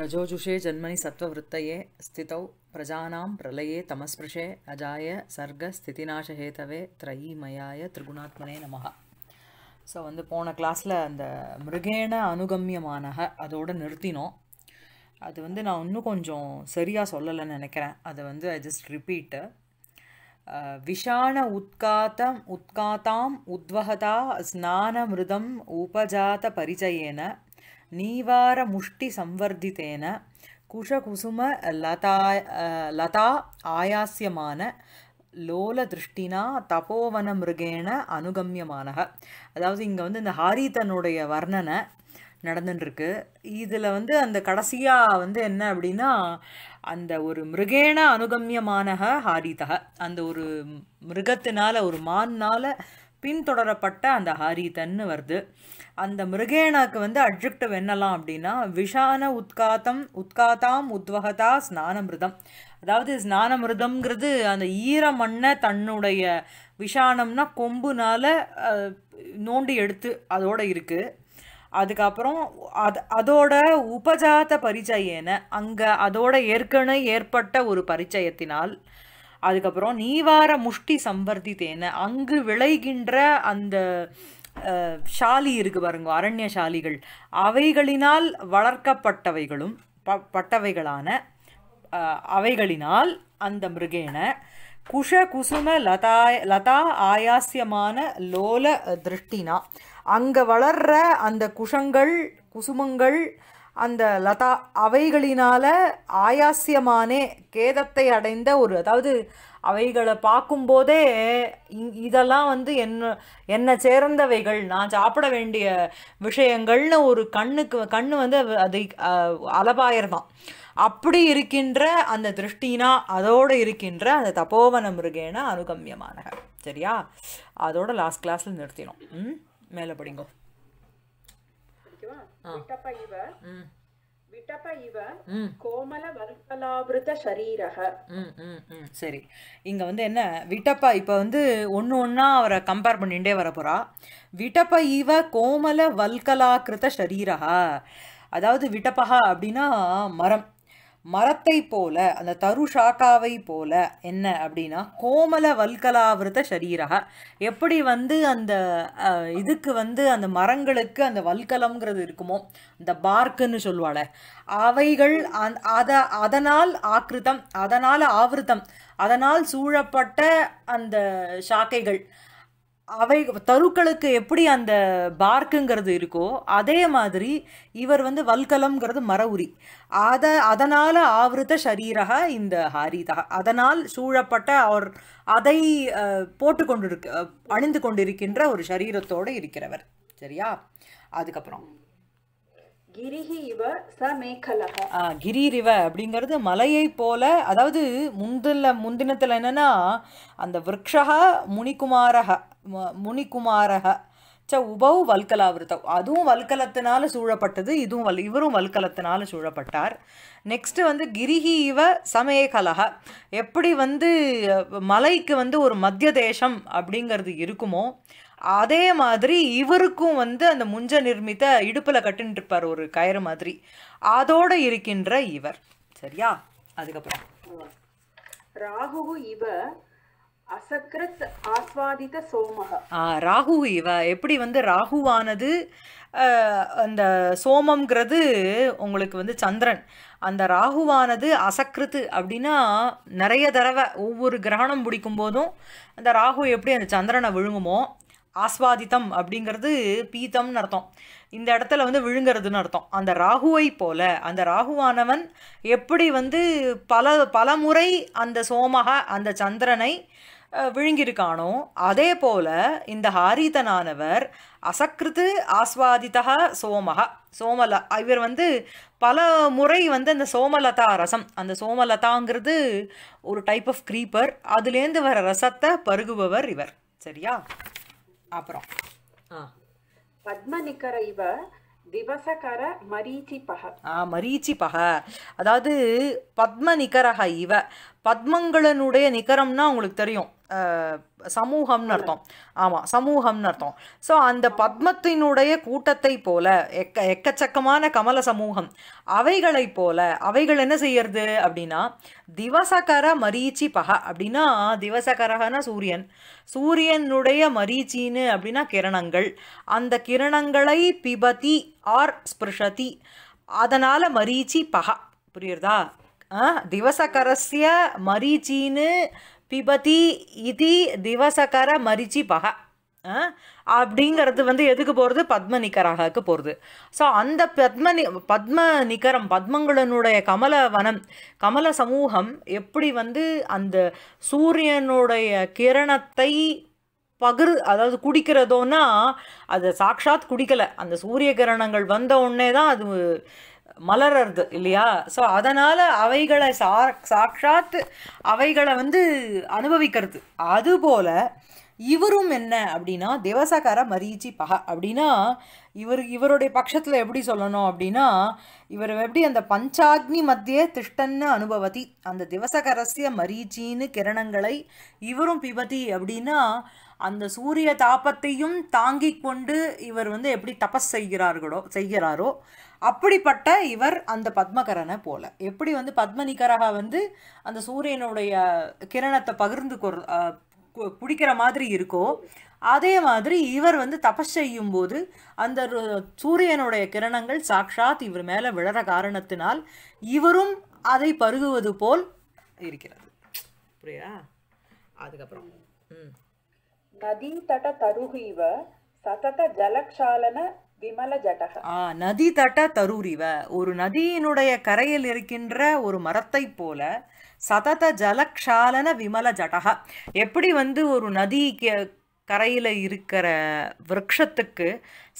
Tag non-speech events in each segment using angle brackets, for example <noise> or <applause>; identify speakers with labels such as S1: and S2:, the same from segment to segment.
S1: ரஜோஜுஷே ஜன்மனி जन्मनि सत्त्ववृत्तये स्थितौ பிரலயே प्रलये அஜாய சர்க்க सर्गस्थितिनाशहेतवे त्रयीमयाय திரிகுணாத்மனே நமக ஸோ வந்து போன கிளாஸில் அந்த மிருகேண அனுகமியமான அதோடு நிறுத்தினோம் அது வந்து நான் இன்னும் கொஞ்சம் சரியாக சொல்லலைன்னு நினைக்கிறேன் அதை வந்து ஐ ஜஸ்ட் ரிப்பீட்டு விஷாண உத்காத்தம் உத்காத்தாம் உத்வகதா ஸ்நானமிருதம் உபஜாத பரிச்சயேன நீவார முஷ்டி சம்வர்தித்தேன குஷகுசும லதா லதா ஆயாசியமான திருஷ்டினா தபோவன மிருகேன அனுகம்யமானக அதாவது இங்கே வந்து இந்த ஹாரீதனுடைய வர்ணனை நடந்துட்டுருக்கு இதில் வந்து அந்த கடைசியாக வந்து என்ன அப்படின்னா அந்த ஒரு மிருகேன அனுகம்யமானக ஹாரிதக அந்த ஒரு மிருகத்தினால் ஒரு மான்னால் பின்தொடரப்பட்ட அந்த ஹாரிதன்னு வருது அந்த மிருகேனாக்கு வந்து அட்ஜெக்டிவ் என்னலாம் அப்படின்னா விஷான உத்காத்தம் உத்காத்தாம் உத்வகதா ஸ்நானமிருதம் அதாவது ஸ்நானமிருதம்ங்கிறது அந்த ஈர மண்ணை தன்னுடைய விஷானம்னா கொம்புனால நோண்டி எடுத்து அதோடு இருக்குது அதுக்கப்புறம் அது அதோட உபஜாத்த பரிச்சயன அங்கே அதோட ஏற்கனவே ஏற்பட்ட ஒரு பரிச்சயத்தினால் அதுக்கப்புறம் நீவார முஷ்டி சம்பர்த்தித்தேன அங்கு விளைகின்ற அந்த ஷாலி இருக்கு பாருங்க அரண்ய ஷாலிகள் அவைகளினால் வளர்க்கப்பட்டவைகளும் ப பட்டவைகளான அவைகளினால் அந்த மிருகேன குஷ குசும லதா லதா ஆயாசியமான லோல திருஷ்டினா அங்கே வளர்ற அந்த குஷங்கள் குசுமங்கள் அந்த லதா அவைகளினால் ஆயாசியமானே கேதத்தை அடைந்த ஒரு அதாவது அவைகளை பார்க்கும்போதே இதெல்லாம் வந்து என்ன என்னை சேர்ந்தவைகள் நான் சாப்பிட வேண்டிய விஷயங்கள்னு ஒரு கண்ணுக்கு கண் வந்து அதை அலபாயிரதான் அப்படி இருக்கின்ற அந்த திருஷ்டினா அதோடு இருக்கின்ற அந்த தபோவன மிருகேன அனுகமியமானக சரியா அதோட லாஸ்ட் கிளாஸ்ல நிறுத்தினோம் ம் மேலே படிங்கோ
S2: ஆ ம் விட்டಪ இவ கோமல வல்பலாபிருத சரீரக
S1: சரி இங்க வந்து என்ன விட்டப்பா இப்போ வந்து ஒன்று ஒன்றா அவரை கம்பேர் பண்ணிகிட்டே வர போறா விட்டப்ப இவ கோமல வல்கலாக்கிருத சரீரகா அதாவது விட்டப்பகா அப்படின்னா மரம் மரத்தை போல அந்த தரு ஷாக்காவை போல என்ன அப்படின்னா கோமல வல்கலாவிருத்த சரீரக எப்படி வந்து அந்த இதுக்கு வந்து அந்த மரங்களுக்கு அந்த வல்கலம்ங்கிறது இருக்குமோ அந்த பார்க்குன்னு சொல்லுவாள் அவைகள் அந் அதை அதனால் ஆக்கிருத்தம் அதனால் ஆவிருத்தம் அதனால் சூழப்பட்ட அந்த ஷாக்கைகள் அவை தருக்களுக்கு எப்படி அந்த பார்க்குங்கிறது இருக்கோ அதே மாதிரி இவர் வந்து வல்கலம்ங்கிறது மரவுரி அத அதனால் ஆவிருத்த ஷரீரக இந்த ஹாரிதா அதனால் சூழப்பட்ட அவர் அதை போட்டுக்கொண்டிருக்க அணிந்து கொண்டிருக்கின்ற ஒரு சரீரத்தோடு இருக்கிறவர் சரியா அதுக்கப்புறம் கிரி ரிவ அப்படிங்கிறது மலையை போல அதாவது முந்தில முந்தினத்தில் என்னென்னா அந்த விரக்ஷக முனிகுமாரக முனிகுமாரக ச உபௌ வல்கலாவிருத்தம் அதுவும் வல்கலத்தினால சூழப்பட்டது இதுவும் வல் இவரும் வல்கலத்தினால சூழப்பட்டார் நெக்ஸ்ட்டு வந்து கிரிஹி இவ சமயகலக எப்படி வந்து மலைக்கு வந்து ஒரு மத்திய தேசம் அப்படிங்கிறது இருக்குமோ அதே மாதிரி இவருக்கும் வந்து அந்த முஞ்ச நிர்மித்த இடுப்பில் கட்டுன்னு இருப்பார் ஒரு கயிறு மாதிரி அதோடு இருக்கின்ற இவர் சரியா அதுக்கப்புறம்
S2: ராகு இவ
S1: ராகு இவ எப்படி வந்து ராகுவானது அந்த சோமம்ங்கிறது உங்களுக்கு வந்து சந்திரன் அந்த ராகுவானது அசக்ருத்து அப்படின்னா நிறைய தடவை ஒவ்வொரு கிரகணம் பிடிக்கும் போதும் அந்த ராகு எப்படி அந்த சந்திரனை விழுங்குமோ ஆஸ்வாதித்தம் அப்படிங்கிறது பீத்தம்னு அர்த்தம் இந்த இடத்துல வந்து விழுங்கிறதுன்னு அர்த்தம் அந்த ராகுவை போல அந்த ராகுவானவன் எப்படி வந்து பல பல முறை அந்த சோமக அந்த சந்திரனை விழுங்கியிருக்கானோ அதே போல இந்த ஹாரிதனானவர் அசக்கிருத்து ஆஸ்வாதிதா சோமக சோமல இவர் வந்து பல முறை வந்து அந்த சோமலதா ரசம் அந்த சோமலதாங்கிறது ஒரு டைப் ஆஃப் க்ரீப்பர் அதுலேருந்து வர ரசத்தை பருகுபவர் இவர் சரியா அப்புறம்
S2: பத்மநிகர இவ திவசகர மரீச்சி பக
S1: ஆ மரீச்சி பக அதாவது பத்மநிகரக இவ பத்மங்களனுடைய நிகரம்னா உங்களுக்கு தெரியும் சமூகம்னு அர்த்தம் ஆமாம் சமூகம்னு அர்த்தம் ஸோ அந்த பத்மத்தினுடைய கூட்டத்தை போல எக்க எக்கச்சக்கமான கமல சமூகம் அவைகளை போல அவைகள் என்ன செய்யறது அப்படின்னா திவசகர மரீச்சி பக அப்படின்னா திவசகரகன சூரியன் சூரியனுடைய மரீச்சின்னு அப்படின்னா கிரணங்கள் அந்த கிரணங்களை பிபதி ஆர் ஸ்பிருஷதி அதனால் மரீச்சி பக புரியுறதா திவசகரஸ்ய मरीचीन् பிபதி இதி திவசகர மரிச்சி பக அப்படிங்கிறது வந்து எதுக்கு போகிறது பத்ம நிகராகக்கு போகிறது ஸோ அந்த பத்ம நி பத்மங்களனுடைய நிகரம் கமல வனம் கமல சமூகம் எப்படி வந்து அந்த சூரியனுடைய கிரணத்தை பகிர் அதாவது குடிக்கிறதோன்னா அது சாக்ஷாத் குடிக்கலை அந்த சூரிய கிரணங்கள் வந்த உடனே தான் அது மலர்றது இல்லையா ஸோ அதனால் அவைகளை சா சாட்சாத்து அவைகளை வந்து அனுபவிக்கிறது அதுபோல் இவரும் என்ன அப்படின்னா தேவசகார மரீச்சி பக அப்படின்னா இவர் இவருடைய பட்சத்தில் எப்படி சொல்லணும் அப்படின்னா இவர் எப்படி அந்த பஞ்சாக்னி மத்தியே திஷ்டன்னு அனுபவதி அந்த திவசகரசிய மரீச்சின்னு கிரணங்களை இவரும் பிபதி அப்படின்னா அந்த சூரிய தாபத்தையும் தாங்கி கொண்டு இவர் வந்து எப்படி தபஸ் செய்கிறார்களோ செய்கிறாரோ அப்படிப்பட்ட இவர் அந்த பத்மகரனை போல எப்படி வந்து பத்மநிகரகா வந்து அந்த சூரியனுடைய கிரணத்தை பகிர்ந்து குடிக்கிற மாதிரி இருக்கோ அதே மாதிரி இவர் வந்து தபஸ் செய்யும் போது அந்த சூரியனுடைய கிரணங்கள் சாக்ஷாத் இவர் மேலே விழற காரணத்தினால் இவரும் அதை பருகுவது போல் இருக்கிறது புரியா அதுக்கப்புறம் நதி தட தருகு இவ
S2: சதத ஜலக்ஷாலன
S1: நதி தட்ட தருரிவ ஒரு நதியினுடைய கரையில் இருக்கின்ற ஒரு மரத்தை போல சதத ஜலக்ஷாலன விமல ஜடக எப்படி வந்து ஒரு நதி கரையில் இருக்கிற விரக்ஷத்துக்கு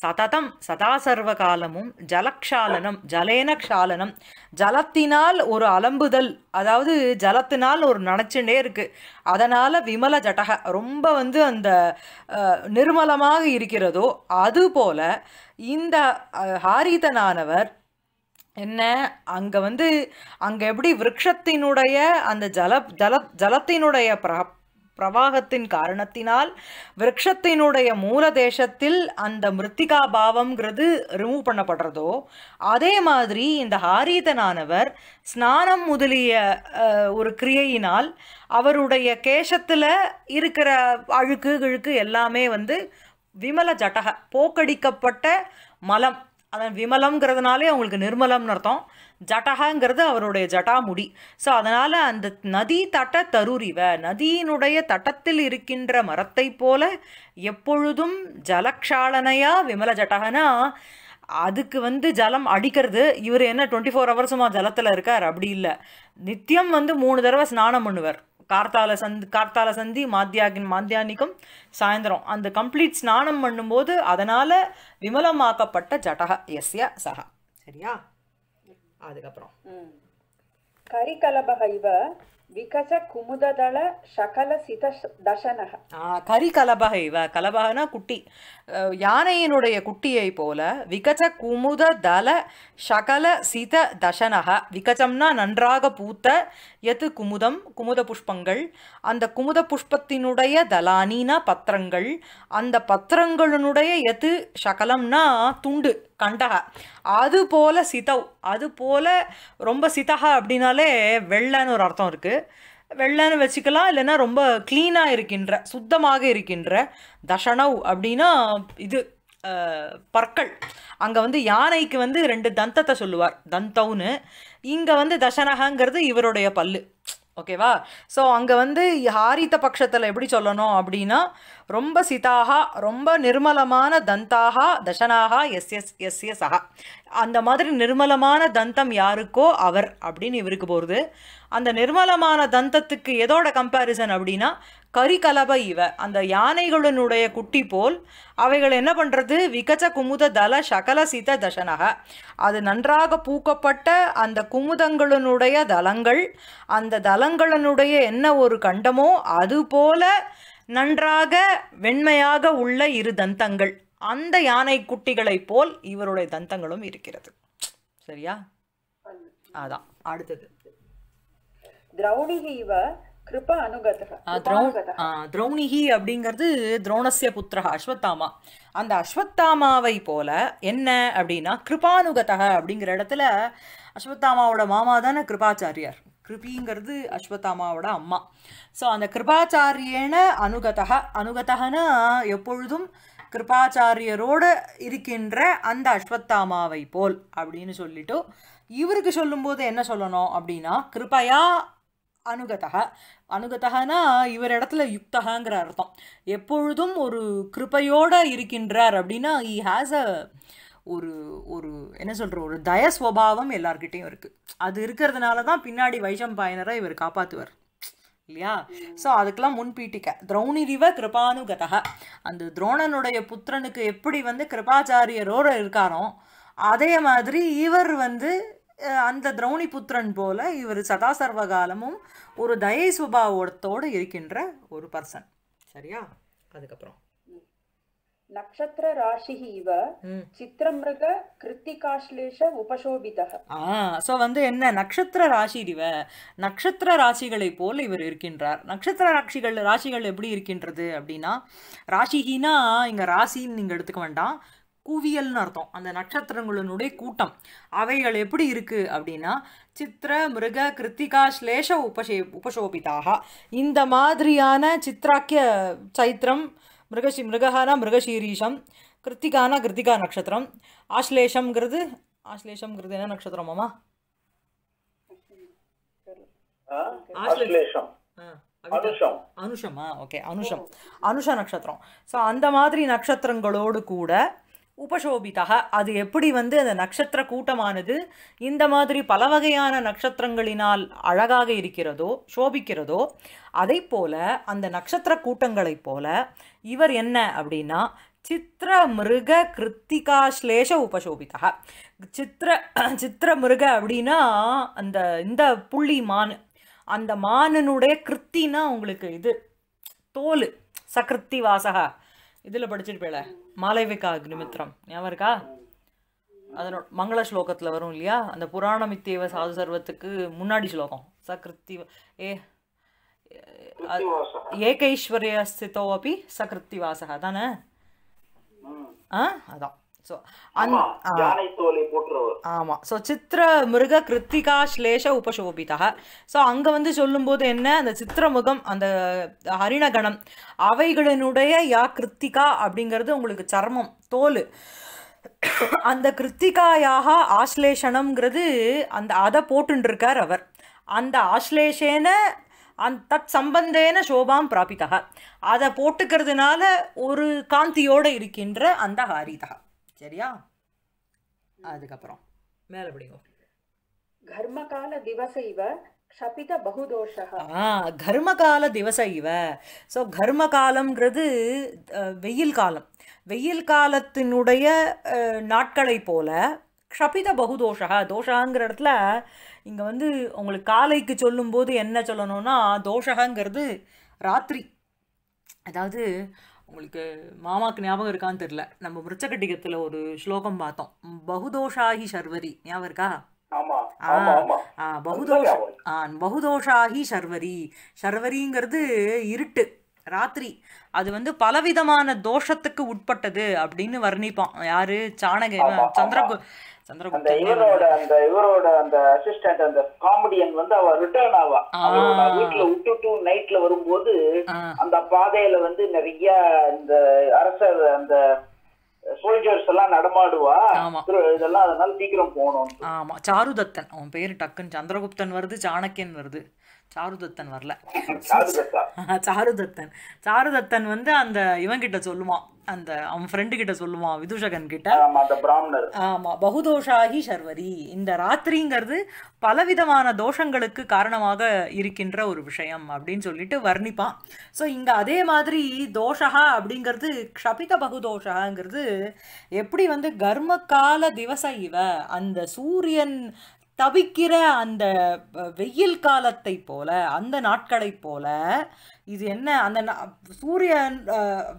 S1: சததம் சதாசர்வ காலமும் ஜலக்ஷாலனம் ஜலேன க்ஷாலனம் ஜலத்தினால் ஒரு அலம்புதல் அதாவது ஜலத்தினால் ஒரு நினச்சுட்டே இருக்குது அதனால் விமல ஜடக ரொம்ப வந்து அந்த நிர்மலமாக இருக்கிறதோ அதுபோல் இந்த ஹாரிதனானவர் என்ன அங்கே வந்து அங்கே எப்படி விரக்ஷத்தினுடைய அந்த ஜல ஜல ஜலத்தினுடைய பிரவாகத்தின் காரணத்தினால் விரக்ஷத்தினுடைய மூல தேசத்தில் அந்த மிருத்திகா பாவம்ங்கிறது ரிமூவ் பண்ணப்படுறதோ அதே மாதிரி இந்த ஹாரீதனானவர் ஸ்நானம் முதலிய ஒரு கிரியையினால் அவருடைய கேசத்தில் இருக்கிற அழுக்கு கிழுக்கு எல்லாமே வந்து விமல ஜட்டக போக்கடிக்கப்பட்ட மலம் அதன் விமலம்ங்கிறதுனாலே அவங்களுக்கு நிர்மலம்னு அர்த்தம் ஜட்டகாங்கிறது அவருடைய ஜட்டாமுடி ஸோ அதனால் அந்த நதி தட்ட தருரிவ நதியினுடைய தட்டத்தில் இருக்கின்ற மரத்தை போல எப்பொழுதும் ஜலக்ஷாளனையா விமல ஜட்டகனா அதுக்கு வந்து ஜலம் அடிக்கிறது இவர் என்ன டுவெண்ட்டி ஃபோர் ஹவர்ஸுமா ஜலத்தில் இருக்கார் அப்படி இல்லை நித்தியம் வந்து மூணு தடவை ஸ்நானம் பண்ணுவார் கார்த்தால சந்தி கார்த்தால சந்தி மாத்தியாகின் மாத்தியானிக்கும் சாயந்தரம் அந்த கம்ப்ளீட் ஸ்நானம் பண்ணும்போது அதனால் விமலமாக்கப்பட்ட ஜட்டக எஸ்ய சகா சரியா அதுக்கப்புறம்
S2: கரிகலபக இவ விகச ಕುಮುದದಳ ಶಕಲ ಸಿತ தசனக
S1: கரி கலபக இவ கலபகனா குட்டி யானையினுடைய குட்டியை போல விகச குமுத தல சகல சித தசனக விகச்சம்னா நன்றாக பூத்த எது குமுதம் குமுத புஷ்பங்கள் அந்த குமுத புஷ்பத்தினுடைய தலானினா பத்திரங்கள் அந்த பத்திரங்களினுடைய எது சகலம்னா துண்டு கண்டகா அது போல சிதவ் அது போல ரொம்ப சிதகா அப்படின்னாலே வெள்ளன்னு ஒரு அர்த்தம் இருக்குது வெள்ளைன்னு வச்சுக்கலாம் இல்லைன்னா ரொம்ப க்ளீனாக இருக்கின்ற சுத்தமாக இருக்கின்ற தஷனவ் அப்படின்னா இது பற்கள் அங்கே வந்து யானைக்கு வந்து ரெண்டு தந்தத்தை சொல்லுவார் தந்தவுன்னு இங்கே வந்து தசனகங்கிறது இவருடைய பல்லு ஓகேவா ஸோ அங்கே வந்து ஹாரித்த பட்சத்தில் எப்படி சொல்லணும் அப்படின்னா ரொம்ப சிதாக ரொம்ப நிர்மலமான தந்தாக தசனாக எஸ் எஸ் எஸ் எஸ் சகா அந்த மாதிரி நிர்மலமான தந்தம் யாருக்கோ அவர் அப்படின்னு இவருக்கு போகிறது அந்த நிர்மலமான தந்தத்துக்கு எதோட கம்பேரிசன் அப்படின்னா கரிகலப இவ அந்த யானைகளினுடைய குட்டி போல் அவைகள் என்ன பண்ணுறது விகச்ச குமுத தல சகல சீத தசனக அது நன்றாக பூக்கப்பட்ட அந்த குமுதங்களினுடைய தலங்கள் அந்த தலங்களினுடைய என்ன ஒரு கண்டமோ அதுபோல நன்றாக வெண்மையாக உள்ள இரு தந்தங்கள் அந்த யானை குட்டிகளைப் போல் இவருடைய தந்தங்களும் இருக்கிறது சரியா அதான் அடுத்தது திரௌணிகி அப்படிங்கிறது திரோணசிய புத்திரா அஸ்வத்தாமா அந்த அஸ்வத்தாமாவை போல என்ன அப்படின்னா கிருபானுகதக அப்படிங்கிற இடத்துல அஸ்வத்தாமாவோட மாமா தானே கிருபாச்சாரியார் கிருபிங்கிறது அஸ்வத்தாமாவோட அம்மா ஸோ அந்த கிருபாச்சாரியன அனுகதக அனுகதகனா எப்பொழுதும் கிருபாச்சாரியரோடு இருக்கின்ற அந்த அஸ்வத்தாமாவை போல் அப்படின்னு சொல்லிட்டு இவருக்கு சொல்லும்போது என்ன சொல்லணும் அப்படின்னா கிருபையா அனுகதக அனுகதகனா இவர் இடத்துல யுக்தகங்கிற அர்த்தம் எப்பொழுதும் ஒரு கிருப்பையோடு இருக்கின்றார் அப்படின்னா ஈ ஹாஸ் அ ஒரு ஒரு என்ன சொல்கிற ஒரு தய சுவாவம் எல்லார்கிட்டேயும் இருக்குது அது இருக்கிறதுனால தான் பின்னாடி வைஷம் பாயனரை இவர் காப்பாற்றுவார் இல்லையா ஸோ அதுக்கெல்லாம் முன்பீட்டிக்க ரிவ கிருபானுகதக அந்த துரோணனுடைய புத்திரனுக்கு எப்படி வந்து கிருபாச்சாரியரோடு இருக்காரோ அதே மாதிரி இவர் வந்து அந்த திரௌணி புத்திரன் போல இவர் சதாசர்வ காலமும் ஒரு தயை சுபாவோடத்தோடு இருக்கின்ற ஒரு பர்சன் சரியா அதுக்கப்புறம்
S2: நட்சத்திர ராசிஹ இவ சித்திரமிருக கிருத்திகாஸ்லேஷ உபசோபிதக
S1: சோ வந்து என்ன நட்சத்திர ராசி இவ நட்சத்திர ராசிகளை போல் இவர் இருக்கின்றார் நட்சத்திர ராசிகள் ராசிகள் எப்படி இருக்கின்றது அப்படின்னா ராசிகினா இங்க ராசின்னு நீங்க எடுத்துக்க வேண்டாம் குவியல்னு அர்த்தம் அந்த நட்சத்திரங்களுடைய கூட்டம் அவைகள் எப்படி இருக்குது அப்படின்னா சித்திர மிருக கிருத்திகா ஸ்லேஷ உபசே உபசோபிதாக இந்த மாதிரியான சித்ராக்கிய சைத்திரம் மிருகசி மிருகானா மிருகசீரீஷம் கிருத்திகானா கிருத்திகா நட்சத்திரம் ஆஸ்லேஷம்ங்கிறது ஆஸ்லேஷம்ங்கிறது என்ன நட்சத்திரம் மாமா ஆஸ்லேஷம் அனுஷமா ஓகே அனுஷம் அனுஷ நட்சத்திரம் ஸோ அந்த மாதிரி நட்சத்திரங்களோடு கூட உபசோபிதா அது எப்படி வந்து அந்த நட்சத்திர கூட்டமானது இந்த மாதிரி பல வகையான நட்சத்திரங்களினால் அழகாக இருக்கிறதோ சோபிக்கிறதோ அதை போல அந்த நட்சத்திர கூட்டங்களைப் போல இவர் என்ன அப்படின்னா சித்திர மிருக கிருத்திகா ஸ்லேஷ உபசோபிதா சித்திர சித்திர மிருக அப்படின்னா அந்த இந்த புள்ளி மான் அந்த மானனுடைய கிருத்தினா உங்களுக்கு இது தோல் சகிருத்தி வாசகா இதில் படிச்சிருப்பேல மாலைவிகா அக்னிமித்ரம் ஞாபகம் இருக்கா அதனோட மங்கள ஸ்லோகத்தில் வரும் இல்லையா அந்த புராணமித்தேவ சாது சர்வத்துக்கு முன்னாடி ஸ்லோகம் சகிருத்தி ஏ ஏகைஸ்வரிய அப்படி சகிருத்திவாசகா தானே ஆ அதான் ஸோ ஆமாம் ஸோ சித்திர மிருக கிருத்திகா ஸ்லேஷ உபசோபிதா ஸோ அங்கே வந்து சொல்லும்போது என்ன அந்த சித்திரமுகம் அந்த ஹரிணகணம் அவைகளினுடைய யா கிருத்திகா அப்படிங்கிறது உங்களுக்கு சர்மம் தோல் அந்த கிருத்திகாயாக ஆஸ்லேஷனம்ங்கிறது அந்த அதை போட்டுருக்கார் அவர் அந்த ஆஸ்லேஷேன அந் தத் சம்பந்தேன சோபாம் பிராபித்தகா அதை போட்டுக்கிறதுனால ஒரு காந்தியோடு இருக்கின்ற அந்த ஹாரிதகா சரியா அதுக்கப்புறம் மேல படிங்க
S2: கர்மகால திவச இவ க்ஷபித பகுதோஷ
S1: ஆ கர்மகால திவச இவ ஸோ கர்ம வெயில் காலம் வெயில் காலத்தினுடைய நாட்களை போல க்ஷபித பகுதோஷகா தோஷாங்கிற இடத்துல இங்கே வந்து உங்களுக்கு காலைக்கு சொல்லும்போது என்ன சொல்லணும்னா தோஷகாங்கிறது ராத்திரி அதாவது உங்களுக்கு மாமாவுக்கு ஞாபகம் இருக்கான்னு தெரியல நம்ம மிருச்சகட்டிகத்தில் ஒரு ஸ்லோகம் பார்த்தோம் பகுதோஷாகி சர்வரி ஞாபகம் இருக்கா பகுதோஷ ஆ பகுதோஷாகி சர்வரி சர்வரிங்கிறது இருட்டு ராத்திரி அது வந்து பலவிதமான தோஷத்துக்கு உட்பட்டது அப்படின்னு வர்ணிப்பான் யாரு சாணக சந்திர அந்த இவனோட அந்த இவரோட
S2: அந்த அசிஸ்டன்ட் அந்த காமெடியன் வந்து அவ ரிட்டர்ன் ஆவா அவரோட வீட்டுல விட்டுட்டு நைட்ல
S1: வரும்போது அந்த பாதையில வந்து நிறைய இந்த அரசர் அந்த சோல்ஜர்ஸ் எல்லாம் நடமாடுவா இதெல்லாம் அதனால சீக்கிரம் போகணும் ஆமா சாருதத்தன் அவன் பேரு டக்குன்னு சந்திரகுப்தன் வருது சாணக்கியன் வருது சாருதத்தன் வரல சாருதத்தன் சாருதத்தன் வந்து அந்த இவன் கிட்ட சொல்லுவான் அந்த அவன் ஃப்ரெண்டு கிட்ட சொல்லுவான் விதுஷகன் கிட்ட ஆமா பகுதோஷாகி சர்வரி இந்த ராத்திரிங்கிறது பலவிதமான தோஷங்களுக்கு காரணமாக இருக்கின்ற ஒரு விஷயம் அப்படின்னு சொல்லிட்டு வர்ணிப்பான் ஸோ இங்க அதே மாதிரி தோஷகா அப்படிங்கிறது க்ஷபித பகுதோஷாங்கிறது எப்படி வந்து கர்ம கால திவச இவ அந்த சூரியன் தவிக்கிற அந்த வெயில் காலத்தை போல அந்த நாட்களை போல இது என்ன அந்த சூரியன்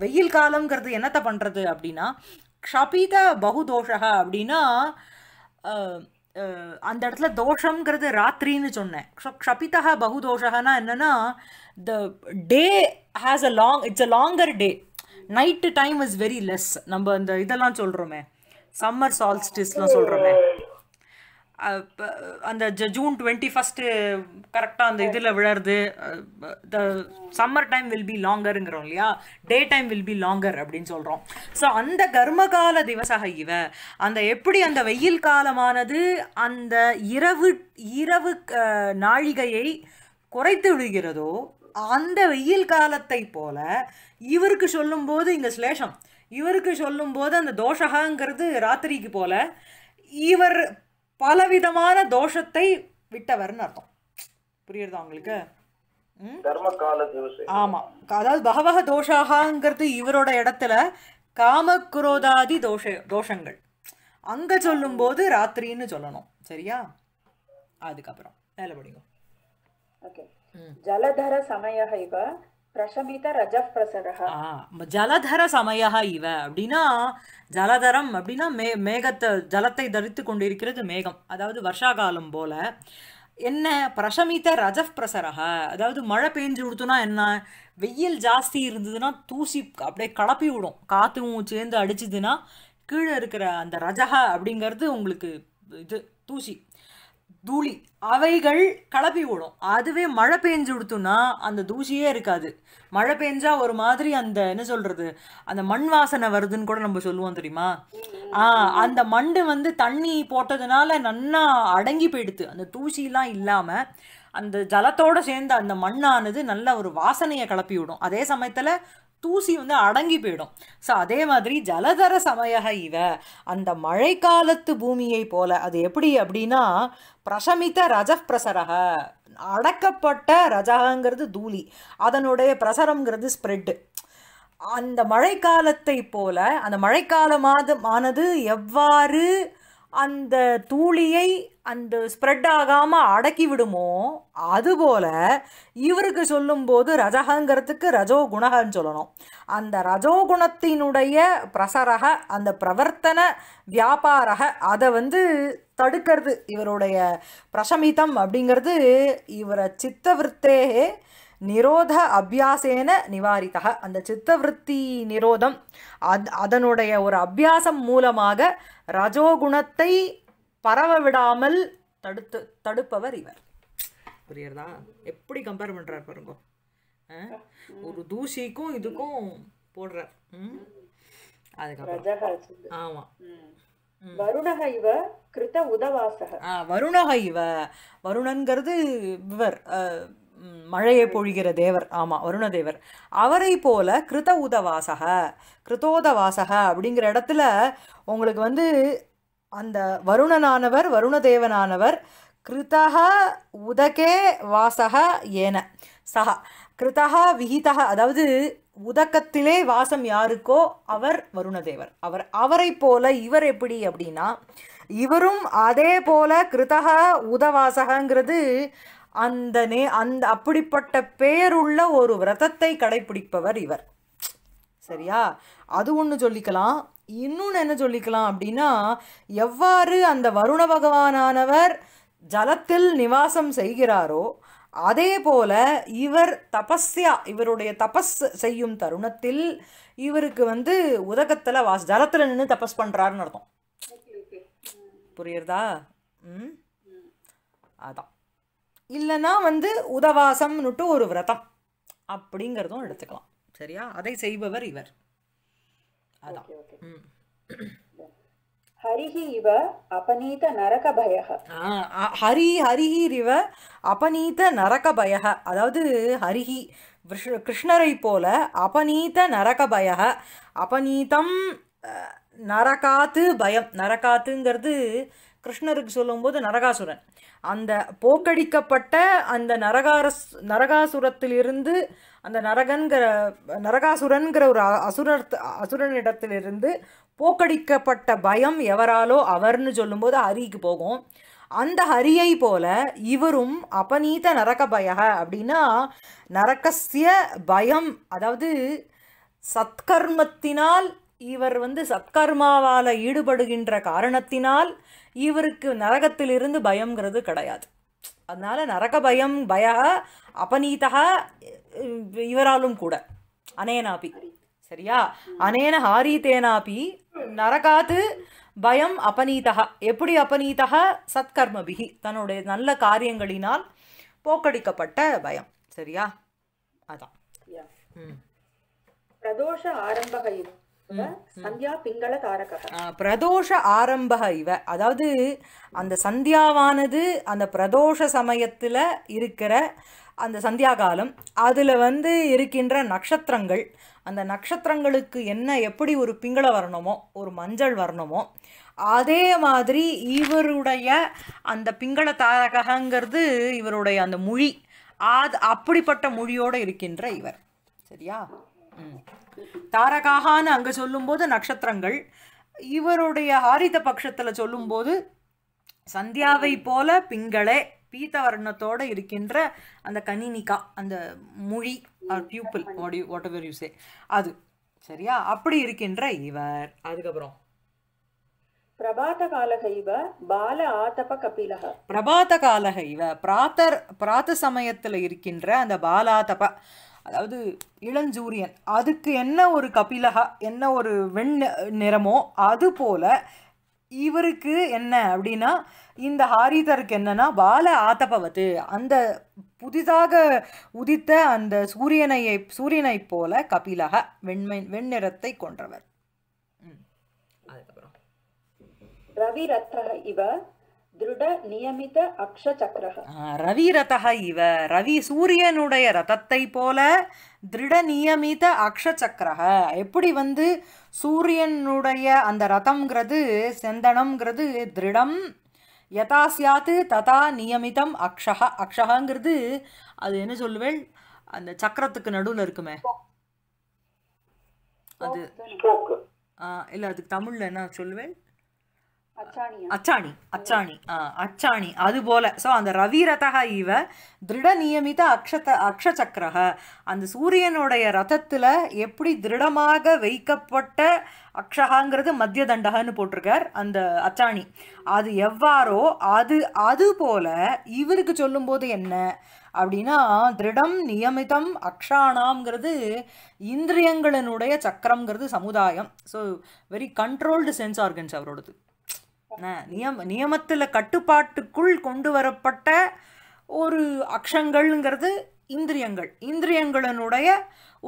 S1: வெயில் காலங்கிறது என்னத்தை பண்ணுறது அப்படின்னா க்ஷபித பகுதோஷக அப்படின்னா அந்த இடத்துல தோஷங்கிறது ராத்திரின்னு சொன்னேன் க்ஷபிதா பகுதோஷகனா என்னென்னா the day has a long it's a longer day night time is very less நம்ம இந்த இதெல்லாம் சொல்கிறோமே சம்மர் சால்ஸ்டிஸ்லாம் சொல்கிறோமே அந்த ஜூன் டுவெண்ட்டி ஃபஸ்ட்டு கரெக்டாக அந்த இதில் விழருது the summer time will be லாங்கருங்கிறோம் இல்லையா day time will be longer அப்படின்னு சொல்கிறோம் ஸோ அந்த கர்மகால திவசக இவ அந்த எப்படி அந்த வெயில் காலமானது அந்த இரவு இரவு நாழிகையை குறைத்து விடுகிறதோ அந்த வெயில் காலத்தை போல இவருக்கு சொல்லும்போது இங்கே ஸ்லேஷம் இவருக்கு சொல்லும்போது அந்த தோஷகாங்கிறது ராத்திரிக்கு போல இவர் பலவிதமான தோஷத்தை விட்டவர்னு அர்த்தம் புரியுறதா உங்களுக்கு ஆமா அதாவது பகவக தோஷாகாங்கிறது இவரோட இடத்துல காம குரோதாதி தோஷ தோஷங்கள் அங்க சொல்லும் போது ராத்திரின்னு சொல்லணும் சரியா அதுக்கப்புறம் மேல படிங்க
S2: ஜலதர சமய இவ பிரசபித ரஜப்
S1: ஜலதர சமயா இவ அப்படின்னா ஜலதரம் அப்படின்னா மே மேகத்தை ஜலத்தை தரித்து கொண்டிருக்கிறது மேகம் அதாவது வருஷா காலம் போல என்ன பிரசமித்த ரஜப் பிரசரக அதாவது மழை பெஞ்சு விடுத்துனா என்ன வெயில் ஜாஸ்தி இருந்ததுன்னா தூசி அப்படியே கலப்பி விடும் காற்றும் சேர்ந்து அடிச்சதுன்னா கீழே இருக்கிற அந்த ரஜக அப்படிங்கிறது உங்களுக்கு இது தூசி தூளி அவைகள் கலப்பி விடும் அதுவே மழை பெஞ்சு விடுத்துன்னா அந்த தூசியே இருக்காது மழை பெஞ்சா ஒரு மாதிரி அந்த என்ன சொல்றது அந்த மண் வாசனை வருதுன்னு கூட நம்ம சொல்லுவோம் தெரியுமா ஆஹ் அந்த மண்டு வந்து தண்ணி போட்டதுனால நன்னா அடங்கி போயிடுது அந்த தூசிலாம் இல்லாம அந்த ஜலத்தோட சேர்ந்த அந்த மண்ணானது நல்ல ஒரு வாசனையை கிளப்பி விடும் அதே சமயத்துல தூசி வந்து அடங்கி போயிடும் ஸோ அதே மாதிரி ஜலதர சமயக இவ அந்த மழைக்காலத்து பூமியை போல அது எப்படி அப்படின்னா பிரசமித்த ரஜப்பிரசரக பிரசரக அடக்கப்பட்ட ரஜகங்கிறது தூளி அதனுடைய பிரசரம்ங்கிறது ஸ்ப்ரெட்டு அந்த மழைக்காலத்தை போல அந்த மழைக்காலமாது ஆனது எவ்வாறு அந்த தூளியை அந்த ஸ்ப்ரெட் ஆகாமல் அடக்கி விடுமோ அதுபோல் இவருக்கு சொல்லும்போது ரஜகங்கிறதுக்கு ரஜோ குணகன்னு சொல்லணும் அந்த ரஜோ குணத்தினுடைய பிரசரக அந்த பிரவர்த்தன வியாபாரக அதை வந்து தடுக்கிறது இவருடைய பிரசமிதம் அப்படிங்கிறது இவரை சித்தவிற்த்தே நிரோத அபியாசேன நிவாரித்தக அந்த சித்தவருத்தி நிரோதம் அத் அதனுடைய ஒரு அபியாசம் மூலமாக ரஜோகுணத்தை பரவ விடாமல் தடுத்து தடுப்பவர் இவர் புரியுறதா எப்படி கம்பேர் பண்ணுறார் பாருங்க ஒரு தூசிக்கும் இதுக்கும் போடுறார்
S2: அதுக்கப்புறம் ஆமாம் வருணக இவ கிருத உதவாசக
S1: வருணக இவ வருணன்கிறது இவர் மழையை பொழிகிற தேவர் ஆமாம் வருணதேவர் அவரை போல கிருத உதவாசக கிருதோதவாசக அப்படிங்கிற இடத்துல உங்களுக்கு வந்து அந்த வருணனானவர் வருணதேவனானவர் கிருதக உதகே வாசக ஏன சஹா கிருதக விஹிதக அதாவது உதக்கத்திலே வாசம் யாருக்கோ அவர் வருணதேவர் அவர் அவரை போல இவர் எப்படி அப்படின்னா இவரும் அதே போல உத உதவாசகங்கிறது அந்த நே அந்த அப்படிப்பட்ட பேருள்ள ஒரு விரதத்தை கடைபிடிப்பவர் இவர் சரியா அது ஒன்று சொல்லிக்கலாம் இன்னொன்று என்ன சொல்லிக்கலாம் அப்படின்னா எவ்வாறு அந்த வருண பகவானானவர் ஜலத்தில் நிவாசம் செய்கிறாரோ அதே போல இவர் தபஸ்யா இவருடைய தபஸ் செய்யும் தருணத்தில் இவருக்கு வந்து உதகத்தில் வாஸ் ஜலத்தில் நின்று தபஸ் பண்ணுறாருன்னு அர்த்தம் புரியுறதா ம் அதான் இல்லைன்னா வந்து உதவாசம்னுட்டு ஒரு விரதம் அப்படிங்கிறதும் எடுத்துக்கலாம் சரியா அதை செய்பவர் இவர் அதான் <coughs>
S2: ஹரிஹி இவ அபநீத நரக பயக
S1: ஹரி அதாவது ஹரிஹி கிருஷ்ணரை போல அபநீத நரக பய அபநீதம் நரகாத்து பயம் நரகாத்துங்கிறது கிருஷ்ணருக்கு சொல்லும்போது நரகாசுரன் அந்த போக்கடிக்கப்பட்ட அந்த நரகாரஸ் நரகாசுரத்திலிருந்து அந்த நரகன்கிற நரகாசுரன்கிற ஒரு அசுரர் அசுரனிடத்திலிருந்து போக்கடிக்கப்பட்ட பயம் எவராலோ அவர்னு சொல்லும்போது ஹரிக்கு போகும் அந்த ஹரியை போல இவரும் அபநீத நரக பய அப்படின்னா நரகசிய பயம் அதாவது சத்கர்மத்தினால் இவர் வந்து சத்கர்மாவால் ஈடுபடுகின்ற காரணத்தினால் இவருக்கு நரகத்திலிருந்து பயங்கிறது கிடையாது அதனால் நரக பயம் பய அபநீதா இவராலும் கூட அனேனாபி சரியா அனேன ஹாரீத்தேனாபி நரகாத்து பயம் அபநீதா எப்படி அபநீதா சத்கர்மபிகி தன்னுடைய நல்ல காரியங்களினால் போக்கடிக்கப்பட்ட பயம் சரியா அதான்
S2: பிரதோஷ ஆரம்பக சந்தியா பிங்கள
S1: பிரதோஷ ஆரம்ப இவ அதாவது அந்த சந்தியாவானது அந்த பிரதோஷ சமயத்தில் இருக்கிற அந்த சந்தியா காலம் அதில் வந்து இருக்கின்ற நட்சத்திரங்கள் அந்த நட்சத்திரங்களுக்கு என்ன எப்படி ஒரு பிங்கள வரணுமோ ஒரு மஞ்சள் வரணுமோ அதே மாதிரி இவருடைய அந்த பிங்கள தாரகங்கிறது இவருடைய அந்த மொழி அது அப்படிப்பட்ட மொழியோடு இருக்கின்ற இவர் சரியா ம் தாரகாகான்னு அங்கே சொல்லும்போது நட்சத்திரங்கள் இவருடைய ஆரித பட்சத்தில் சொல்லும்போது சந்தியாவை போல பிங்களே பீத்த வர்ணத்தோடு இருக்கின்ற அந்த கணினிகா அந்த மொழி பியூப்பிள் வாடி வாட் எவர் யூஸே அது சரியா அப்படி இருக்கின்ற இவர் அதுக்கப்புறம்
S2: பிரபாத காலகைவ இவ பால ஆதப கபிலக
S1: பிரபாத காலகைவ பிராத்தர் பிராத்த சமயத்தில் இருக்கின்ற அந்த பாலாதப அதாவது இளஞ்சூரியன் அதுக்கு என்ன ஒரு கபிலகா என்ன ஒரு வெண் நிறமோ அது போல் இவருக்கு என்ன அப்படின்னா இந்த ஹாரிதருக்கு என்னன்னா வால ஆத்தப்பவத்து அந்த புதிதாக உதித்த அந்த சூரியனையை சூரியனை போல கபிலக வெண்மை வெண்ணிறத்தை கொன்றவர்
S2: அதுக்கப்புறம் ரவி ரத்ன இவ திருட நியமித அக்ஷசக்கரக
S1: ரவிரதக இவ ரவி சூரியனுடைய ரதத்தை போல திருட நியமித அக்ஷசக்கரக எப்படி வந்து சூரியனுடைய அந்த ரதம்ங்கிறது செந்தனம்ங்கிறது திருடம் யதா சியாத்து ததா நியமிதம் அக்ஷக அக்ஷகங்கிறது அது என்ன சொல்லுவேள் அந்த சக்கரத்துக்கு நடுவில் இருக்குமே அது இல்லை அதுக்கு தமிழில் என்ன சொல்லுவேன் அச்சாணி அச்சாணி அச்சாணி அது போல ஸோ அந்த ரவிரதக இவ திருட நியமித அக்ஷத அக்ஷசக்கரக அந்த சூரியனுடைய ரதத்தில் எப்படி திருடமாக வைக்கப்பட்ட அக்ஷகாங்கிறது மத்திய தண்டகன்னு போட்டிருக்கார் அந்த அச்சாணி அது எவ்வாறோ அது அது போல இவருக்கு சொல்லும்போது என்ன அப்படின்னா திருடம் நியமிதம் அக்ஷானாம்ங்கிறது இந்திரியங்களினுடைய சக்கரங்கிறது சமுதாயம் so very controlled sense organs அவரோடது நியம் நியமத்தில் கட்டுப்பாட்டுக்குள் கொண்டு வரப்பட்ட ஒரு அக்ஷங்கள்ங்கிறது இந்திரியங்கள் இந்திரியங்களினுடைய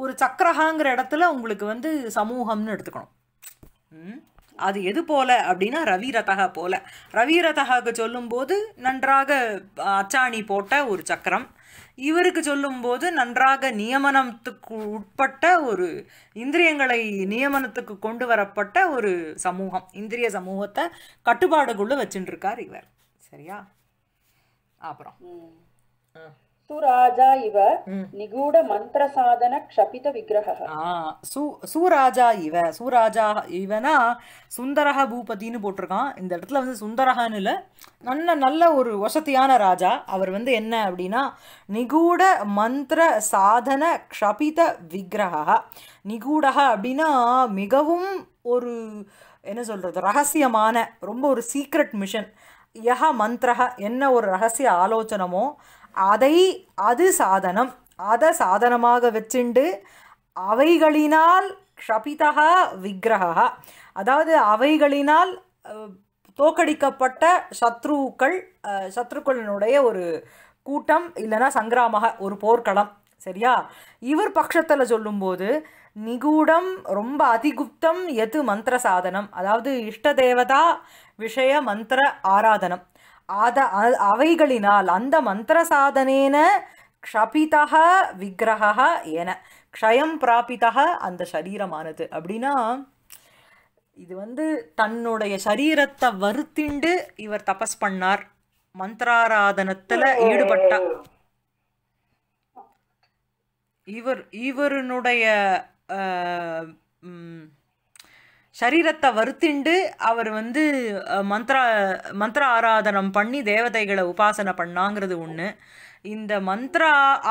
S1: ஒரு சக்கரகாங்கிற இடத்துல உங்களுக்கு வந்து சமூகம்னு எடுத்துக்கணும் அது எது போல அப்படின்னா ரவீரதக போல ரவீரதகாக்கு சொல்லும்போது நன்றாக அச்சாணி போட்ட ஒரு சக்கரம் இவருக்கு சொல்லும்போது நன்றாக நியமனத்துக்கு உட்பட்ட ஒரு இந்திரியங்களை நியமனத்துக்கு கொண்டு வரப்பட்ட ஒரு சமூகம் இந்திரிய சமூகத்தை கட்டுப்பாடுக்குள்ளே இருக்கார் இவர் சரியா அப்புறம்
S2: சூராஜா இவ நிகூட மந்திர சாதன க்ஷபித விக்கிரக
S1: சூராஜா இவ சூராஜா இவனா சுந்தரக பூபதினு போட்டிருக்கான் இந்த இடத்துல வந்து சுந்தரகான்னு இல்லை நல்ல நல்ல ஒரு வசதியான ராஜா அவர் வந்து என்ன அப்படின்னா நிகூட மந்திர சாதன க்ஷபித விக்கிரக நிகூடக அப்படின்னா மிகவும் ஒரு என்ன சொல்கிறது ரகசியமான ரொம்ப ஒரு சீக்ரெட் மிஷன் யஹ மந்திரக என்ன ஒரு ரகசிய ஆலோசனமோ அதை அது சாதனம் அதை சாதனமாக வச்சுண்டு அவைகளினால் ஷபிதா விக்கிரகா அதாவது அவைகளினால் தோக்கடிக்கப்பட்ட சத்ருக்கள் சத்ருக்களினுடைய ஒரு கூட்டம் இல்லைன்னா சங்கிராமக ஒரு போர்க்களம் சரியா இவர் பட்சத்தில் சொல்லும்போது நிகூடம் ரொம்ப அதிகுப்தம் எது மந்திர சாதனம் அதாவது இஷ்ட தேவதா விஷய மந்திர ஆராதனம் அத அவைகளினால் அந்த மந்திர சாதனேன க்ஷபிதக விக்கிரக என க்ஷயம் பிராபிதா அந்த சரீரமானது அப்படின்னா இது வந்து தன்னுடைய சரீரத்தை வருத்திண்டு இவர் தபஸ் பண்ணார் மந்திராராதனத்துல ஈடுபட்டார் இவர் இவருடைய சரீரத்தை வருத்திண்டு அவர் வந்து மந்திர மந்திர ஆராதனம் பண்ணி தேவதைகளை உபாசனை பண்ணாங்கிறது ஒன்று இந்த மந்திர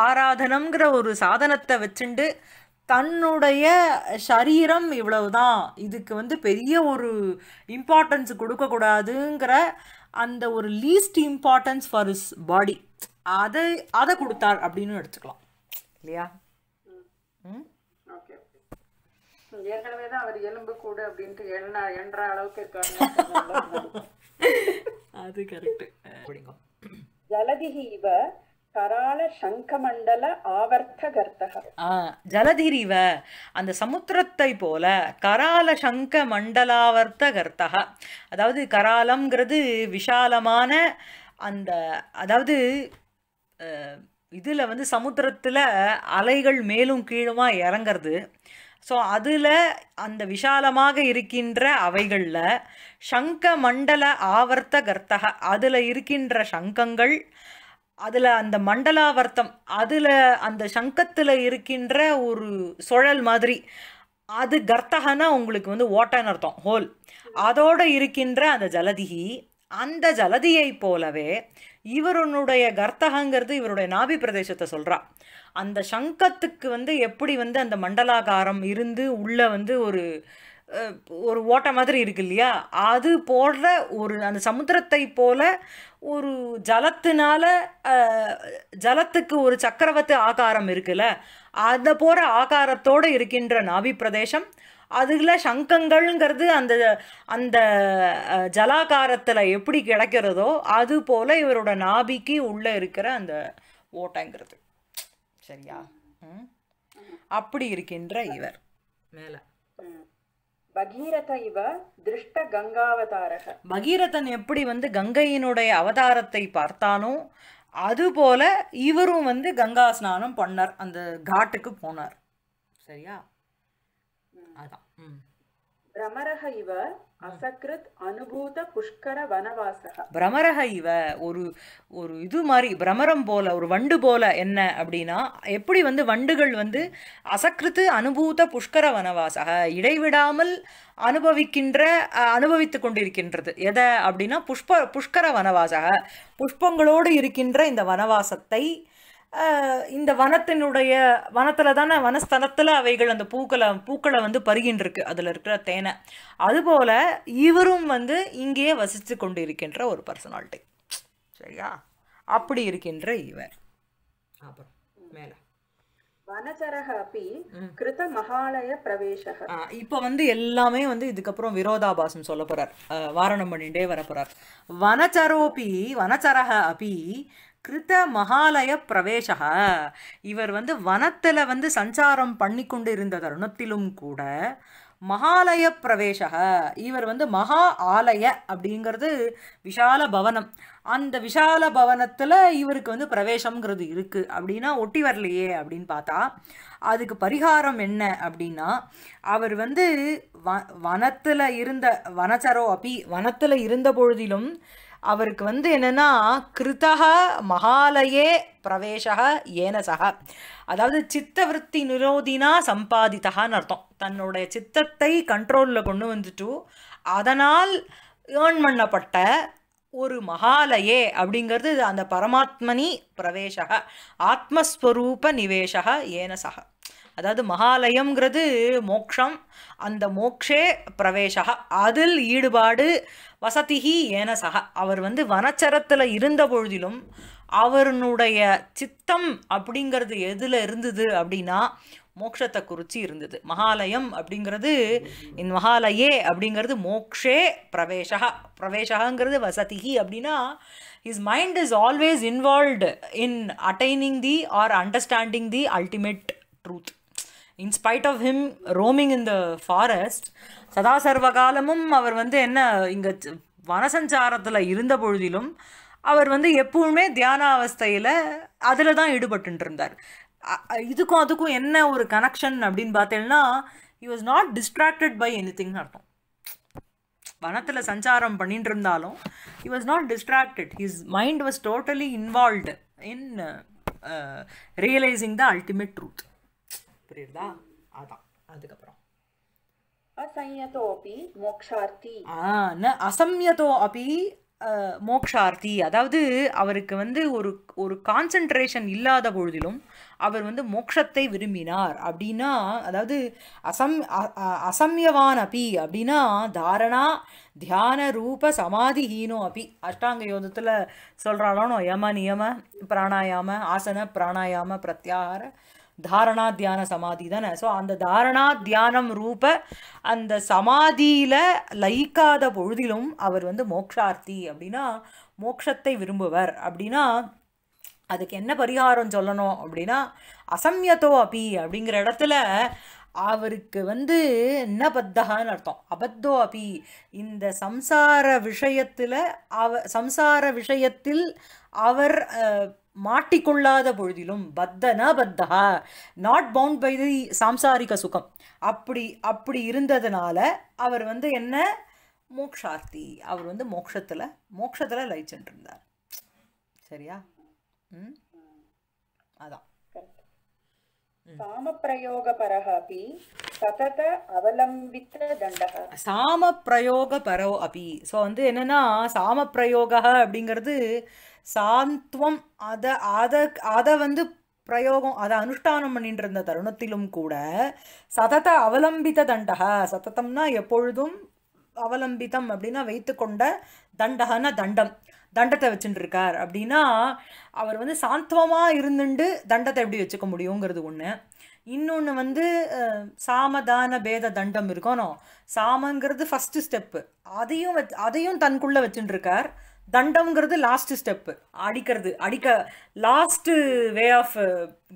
S1: ஆராதனங்கிற ஒரு சாதனத்தை வச்சுண்டு தன்னுடைய சரீரம் இவ்வளவுதான் இதுக்கு வந்து பெரிய ஒரு இம்பார்ட்டன்ஸ் கொடுக்கக்கூடாதுங்கிற அந்த ஒரு least importance for is body அதை அதை கொடுத்தார் அப்படின்னு எடுத்துக்கலாம் இல்லையா
S2: ம் ஏற்கனவே தான் அவர் எலும்பு கூடு அப்படின்ட்டு எண்ணா என்ற அளவுக்கு இருக்காங்க <laughs>
S1: அது கரெக்ட்
S2: ஜலதிகி இவ கராள சங்கமண்டல ஆவர்த்த கர்த்தக
S1: ஜலதிரிவ அந்த சமுத்திரத்தை போல கரால சங்க மண்டலாவர்த்த கர்த்தக அதாவது கராலம்ங்கிறது விஷாலமான அந்த அதாவது இதில் வந்து சமுத்திரத்தில் அலைகள் மேலும் கீழுமாக இறங்கிறது ஸோ அதில் அந்த விஷாலமாக இருக்கின்ற அவைகளில் சங்க மண்டல ஆவர்த்த கர்த்தக அதில் இருக்கின்ற சங்கங்கள் அதில் அந்த மண்டலாவர்த்தம் அதில் அந்த சங்கத்தில் இருக்கின்ற ஒரு சுழல் மாதிரி அது கர்த்தகனா உங்களுக்கு வந்து ஓட்டன்னு அர்த்தம் ஹோல் அதோடு இருக்கின்ற அந்த ஜலதிகி அந்த ஜலதியை போலவே இவருனுடைய கர்த்தகங்கிறது இவருடைய நாபி பிரதேசத்தை சொல்கிறா அந்த சங்கத்துக்கு வந்து எப்படி வந்து அந்த மண்டலாகாரம் இருந்து உள்ளே வந்து ஒரு ஒரு ஓட்ட மாதிரி இருக்கு இல்லையா அது போடுற ஒரு அந்த சமுத்திரத்தை போல ஒரு ஜலத்தினால ஜலத்துக்கு ஒரு சக்கரவர்த்தி ஆகாரம் இருக்குல்ல அதை போகிற ஆகாரத்தோடு இருக்கின்ற நாபி பிரதேசம் அதில் சங்கங்கள்ங்கிறது அந்த அந்த ஜலாகாரத்தில் எப்படி கிடைக்கிறதோ அது போல் இவரோட நாபிக்கு உள்ளே இருக்கிற அந்த ஓட்டங்கிறது சரியா அப்படி இருக்கின்ற இவர்
S2: மேல இவ
S1: பகீரதன் எப்படி வந்து கங்கையினுடைய அவதாரத்தை பார்த்தானோ அதுபோல இவரும் வந்து கங்கா ஸ்நானம் பண்ணார் அந்த காட்டுக்கு போனார் சரியா அதான்
S2: பிரமரக இவர் அசக்ருத் அனுபூத புஷ்கர வனவாச
S1: பிரமரக இவ ஒரு ஒரு இது மாதிரி பிரமரம் போல ஒரு வண்டு போல என்ன அப்படின்னா எப்படி வந்து வண்டுகள் வந்து அசக்ருத்து அனுபூத புஷ்கர வனவாசக இடைவிடாமல் அனுபவிக்கின்ற அனுபவித்து கொண்டிருக்கின்றது எதை அப்படின்னா புஷ்ப புஷ்கர வனவாசக புஷ்பங்களோடு இருக்கின்ற இந்த வனவாசத்தை இந்த வனத்தினுடைய வனத்தில் தானே வனஸ்தலத்தில் அவைகள் அந்த பூக்களை பூக்களை வந்து பருகின்றிருக்கு அதில் இருக்கிற தேனை அதுபோல் இவரும் வந்து இங்கேயே வசித்து கொண்டு இருக்கின்ற ஒரு பர்சனாலிட்டி சரியா அப்படி இருக்கின்ற இவர் அப்புறம் மேலே இப்போ வந்து எல்லாமே வந்து இதுக்கப்புறம் விரோதாபாசம் சொல்ல போறார் வாரணம் பண்ணிட்டே வர போறார் வனச்சரோபி வனச்சரக அபி கிருத மகாலய பிரவேசக இவர் வந்து வனத்தில் வந்து சஞ்சாரம் பண்ணி கொண்டு இருந்த தருணத்திலும் கூட மகாலய பிரவேசக இவர் வந்து மகா ஆலய அப்படிங்கிறது விஷால பவனம் அந்த விஷால பவனத்தில் இவருக்கு வந்து பிரவேசம்ங்கிறது இருக்குது அப்படின்னா ஒட்டி வரலையே அப்படின்னு பார்த்தா அதுக்கு பரிகாரம் என்ன அப்படின்னா அவர் வந்து வ வனத்தில் இருந்த வனச்சரோ அப்பி வனத்தில் இருந்த பொழுதிலும் அவருக்கு வந்து என்னென்னா கிருத்தக மகாலயே பிரவேசக ஏனசக அதாவது சித்த விற்பி நிரோதினா சம்பாதித்தகான்னு அர்த்தம் தன்னுடைய சித்தத்தை கண்ட்ரோலில் கொண்டு வந்துட்டு அதனால் ஏர்ன் பண்ணப்பட்ட ஒரு மகாலயே அப்படிங்கிறது அந்த பரமாத்மனி பிரவேசக ஆத்மஸ்வரூப நிவேசக ஏனசக அதாவது மகாலயம்ங்கிறது மோக்ஷம் அந்த மோக்ஷே பிரவேசகா அதில் ஈடுபாடு வசதிகி ஏனசக அவர் வந்து வனச்சரத்தில் இருந்த பொழுதிலும் அவருடைய சித்தம் அப்படிங்கிறது எதில் இருந்தது அப்படின்னா மோக்ஷத்தை குறித்து இருந்தது மகாலயம் அப்படிங்கிறது இன் மகாலயே அப்படிங்கிறது மோக்ஷே பிரவேஷா பிரவேஷாங்கிறது வசதிகி அப்படின்னா his mind is always involved in attaining the or understanding the ultimate truth in spite of him roaming in the forest சதாசர்வ காலமும் அவர் வந்து என்ன இங்கே வனசஞ்சாரத்தில் இருந்த பொழுதிலும் அவர் வந்து எப்பவுமே தியான அவஸ்தையில் அதில் தான் ஈடுபட்டு இருந்தார் இதுக்கும் அதுக்கும் என்ன ஒரு கனெக்ஷன் அப்படின்னு பார்த்தேன்னா he was not distracted by anything அர்த்தம் வனத்தில் சஞ்சாரம் பண்ணிட்டு இருந்தாலும் he was not distracted his mind was totally involved in realising the ultimate truth புரியுதா அதான் அதுக்கப்புறம்
S2: அசம்யதோ அபி மோக்ஷார்த்தி
S1: அசம்யதோ மோக்ஷார்த்தி அதாவது அவருக்கு வந்து ஒரு ஒரு கான்சன்ட்ரேஷன் இல்லாத பொழுதிலும் அவர் வந்து மோக்ஷத்தை விரும்பினார் அப்படின்னா அதாவது அசம் அசம்யவான் அபி அப்படின்னா தாரணா தியான ரூப சமாதிஹீனோ அபி அஷ்டாங்க யோகத்தில் சொல்கிறாலும் யம நியம பிராணாயாம ஆசன பிராணாயாம பிரத்யார தாரணா தியான சமாதி தானே ஸோ அந்த தாரணா தியானம் ரூப அந்த சமாதியில் லயிக்காத பொழுதிலும் அவர் வந்து மோக்ஷார்த்தி அப்படின்னா மோக்ஷத்தை விரும்புவர் அப்படின்னா அதுக்கு என்ன பரிகாரம் சொல்லணும் அப்படின்னா அசம்யத்தோ அப்பி அப்படிங்கிற இடத்துல அவருக்கு வந்து என்ன பத்தகான்னு அர்த்தம் அபத்தோ அபி இந்த சம்சார விஷயத்தில் அவ சம்சார விஷயத்தில் அவர் மாட்டிக்கொள்ளாத பொழுதிலும் பத்தனா பத்தா நாட் பவுண்ட் பை தி சாம்சாரிக சுகம் அப்படி அப்படி இருந்ததுனால அவர் வந்து என்ன மோக்ஷார்த்தி அவர் வந்து மோக்ஷத்தில் மோக்ஷத்தில் லைச்சன்ட்டு சரியா ம் அதான்
S2: அவலம்பித்த
S1: சாம பிரயோக பரோ அபி ஸோ வந்து என்னன்னா சாம பிரயோக அப்படிங்கிறது சாந்த்வம் அதை அதை அதை வந்து பிரயோகம் அதை அனுஷ்டானம் பண்ணிட்டு இருந்த தருணத்திலும் கூட சதத அவலம்பித்த தண்டக சததம்னா எப்பொழுதும் அவலம்பித்தம் அப்படின்னா வைத்து கொண்ட தண்டகன தண்டம் தண்டத்தை வச்சுட்டு இருக்கார் அப்படின்னா அவர் வந்து சாந்தமாக இருந்துட்டு தண்டத்தை எப்படி வச்சுக்க முடியுங்கிறது ஒன்று இன்னொன்று வந்து சாமதான பேத தண்டம் இருக்கணும் சாமங்கிறது ஃபஸ்ட்டு ஸ்டெப்பு அதையும் வச் அதையும் தனக்குள்ளே இருக்கார் தண்டம்ங்கிறது லாஸ்ட் ஸ்டெப்பு அடிக்கிறது அடிக்க last way of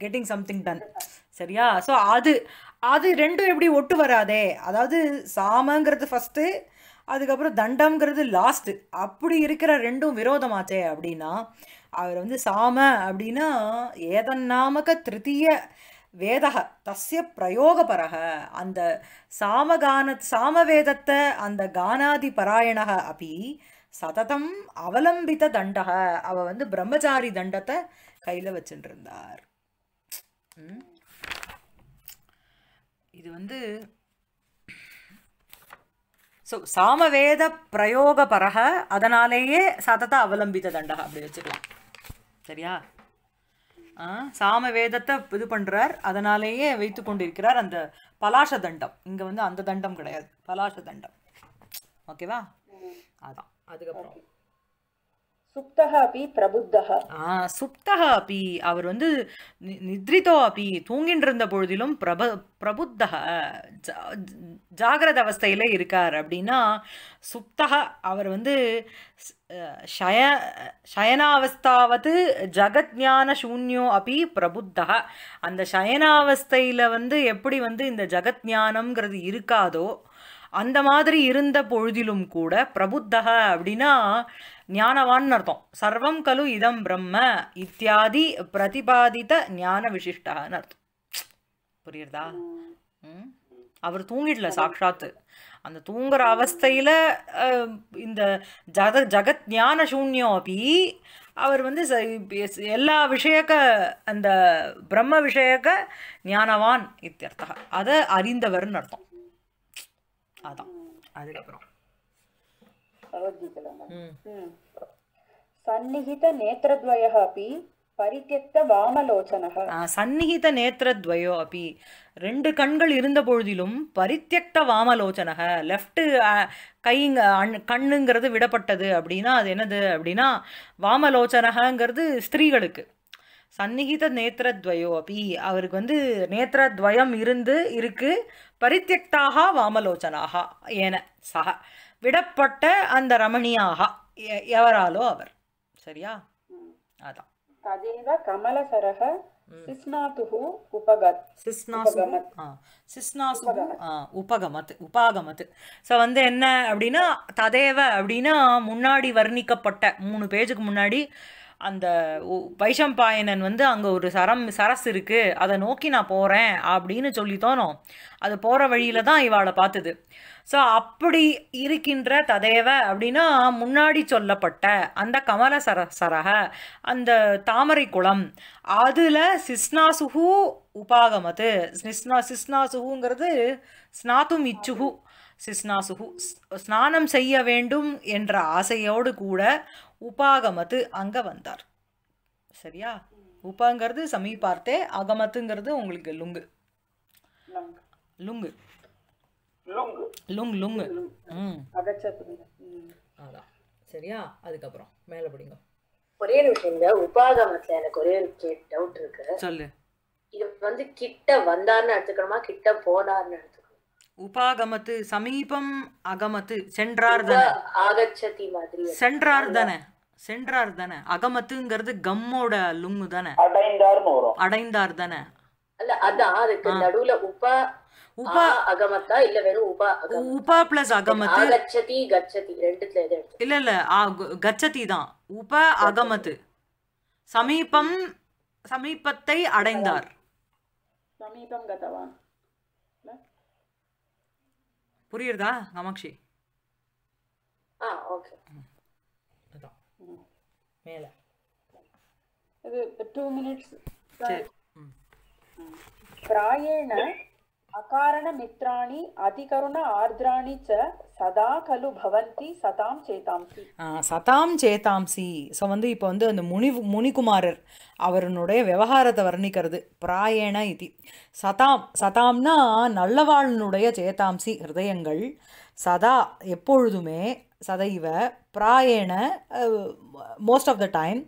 S1: getting something done சரியா ஸோ அது அது ரெண்டும் எப்படி ஒட்டு வராதே அதாவது சாமங்கிறது ஃபஸ்ட்டு அதுக்கப்புறம் தண்டம்ங்கிறது லாஸ்ட்டு அப்படி இருக்கிற ரெண்டும் விரோதமாச்சே அப்படின்னா அவர் வந்து சாம அப்படின்னா ஏதன்னாமக திருத்திய வேதக தஸ்ய பரக அந்த சாமகான சாமவேதத்தை அந்த கானாதி பராயணக அப்படி சததம் அவலம்பித்த தண்டக அவ வந்து பிரம்மச்சாரி தண்டத்தை கையில் வச்சுட்டு இருந்தார் இது வந்து ஸோ சாமவேத பிரயோகபரக அதனாலேயே சதத்தை அவலம்பித தண்டக அப்படி வச்சுக்கலாம் சரியா சாமவேதத்தை இது பண்ணுறார் அதனாலேயே வைத்து கொண்டிருக்கிறார் அந்த பலாஷ தண்டம் இங்கே வந்து அந்த தண்டம் கிடையாது பலாஷ தண்டம் ஓகேவா அதான் அதுக்கப்புறம் சுப்தஹ அவர் வந்து நித்ரிதோ அப்படி தூங்கின்றிருந்த பொழுதிலும் பிரப பிரபுத்தஹ ஜாகிரத அவஸ்தையில் இருக்கார் அப்படின்னா சுப்தக அவர் வந்து ஷய ஷயனாவஸ்தாவது ஜகத் ஞான சூன்யோ அப்படி பிரபுத்தா அந்த ஷயனாவஸ்தையில் வந்து எப்படி வந்து இந்த ஜகத் ஞானம்ங்கிறது இருக்காதோ அந்த மாதிரி இருந்த பொழுதிலும் கூட பிரபுத்தக அப்படின்னா ஞானவான்னு அர்த்தம் சர்வம் கலு இதம் பிரம்ம இத்தியாதி பிரதிபாதித்த ஞான விசிஷ்டான்னு அர்த்தம் புரியுறதா அவர் தூங்கிடல சாட்சாத்து அந்த தூங்குற அவஸ்தையில் இந்த ஜத ஜகத் ஞான சூன்யம் அப்படி அவர் வந்து எல்லா விஷயக்க அந்த பிரம்ம விஷயக்க ஞானவான் இத்தியர்த்தா அதை அறிந்தவர்னு அர்த்தம் அதான் அதுக்கப்புறம்
S2: சந்நிகித நேத்திரத்வயம் அப்படி అపి
S1: పరిత్యక్త వామలోచన சந்நிகித நேத்திரத்வயோ அப்படி ரெண்டு கண்கள் இருந்த பொழுதிலும் பரித்தியக்த வாமலோச்சனக லெஃப்ட்டு கைங்க கண்ணுங்கிறது விடப்பட்டது அப்படின்னா அது என்னது அப்படின்னா வாமலோச்சனகங்கிறது ஸ்திரீகளுக்கு சந்நிகித நேத்திரத்வயோ அப்படி அவருக்கு வந்து நேத்திரத்வயம் இருந்து இருக்கு பரித்தியக்தாக வாமலோச்சனாக ஏன சக விடப்பட்ட அந்த ரமணியாக எவராலோ அவர் சரியா அதான்
S2: ததேவ கமலசரக சிஸ்னாத்துஹு உபகத்
S1: சிஸ்னாசு உபகமத் உபாகமத் ஸோ வந்து என்ன அப்படின்னா ததேவ அப்படின்னா முன்னாடி வர்ணிக்கப்பட்ட மூணு பேஜுக்கு முன்னாடி அந்த வைஷம்பாயனன் வந்து அங்கே ஒரு சரம் சரஸ் இருக்கு அதை நோக்கி நான் போறேன் அப்படின்னு சொல்லி தோணும் அது போகிற வழியில தான் இவாளை பார்த்தது ஸோ அப்படி இருக்கின்ற ததேவ அப்படின்னா முன்னாடி சொல்லப்பட்ட அந்த கமல சர சரக அந்த தாமரை குளம் அதில் சிஸ்னாசுகு உபாகமது சிஸ்னா சிஸ்னாசுகுங்கிறது ஸ்நாத்தும் இச்சுகு சிஸ்னாசுகு ஸ்நானம் செய்ய வேண்டும் என்ற ஆசையோடு கூட உபாகமத்து அங்கே வந்தார் சரியா உபங்கிறது சமீபார்த்தே அகமத்துங்கிறது உங்களுக்கு லுங்கு லுங்கு லுங் லுங் ம் சரியா அதுக்கப்புறம் மேலே பிடிங்க ஒரே நிமிஷம் இந்த உபாகமத்துல எனக்கு ஒரே ஒரு டவுட் இருக்கு சொல்லு இது வந்து கிட்ட வந்தார்னு எடுத்துக்கணுமா கிட்ட போனார்னு எடுத்துக்கணும் உபாகமத்து சமீபம் அகமத்து சென்றார் தானே ஆகச்சதி மாதிரி சென்றார் தானே சென்றார் தானே அகமத்துங்கிறது கம்மோட லுங்கு தானே அடைந்தார்னு வரும் அடைந்தார் தானே அல்ல அதான் அதுக்கு நடுவுல உபா உப அகமத்தா இல்ல வெறும் உப உப பிளஸ் அகமத்து கச்சதி
S2: கச்சதி ரெண்டுத்துல எது
S1: இல்ல இல்ல கச்சதி தான் உப அகமத்து சமீபம் சமீபத்தை அடைந்தார் சமீபம் கதவான் புரியுறதா காமாட்சி ஆ ஓகே மேல
S2: இது டூ மினிட்ஸ் சரி பிராயேன அகாரணமித்ராணி அதிகருண ஆர்திராணி ச சதா கலு பவந்தி சதாம் சேதாம்சி
S1: சதாம் சேதாம்சி ஸோ வந்து இப்போ வந்து அந்த முனி முனிகுமாரர் அவருடைய விவகாரத்தை வர்ணிக்கிறது பிராயண இது சதாம் சதாம்னா நல்லவாளனுடைய சேதாம்சி ஹிருதயங்கள் சதா எப்பொழுதுமே சதைவ பிராயண மோஸ்ட் ஆஃப் த டைம்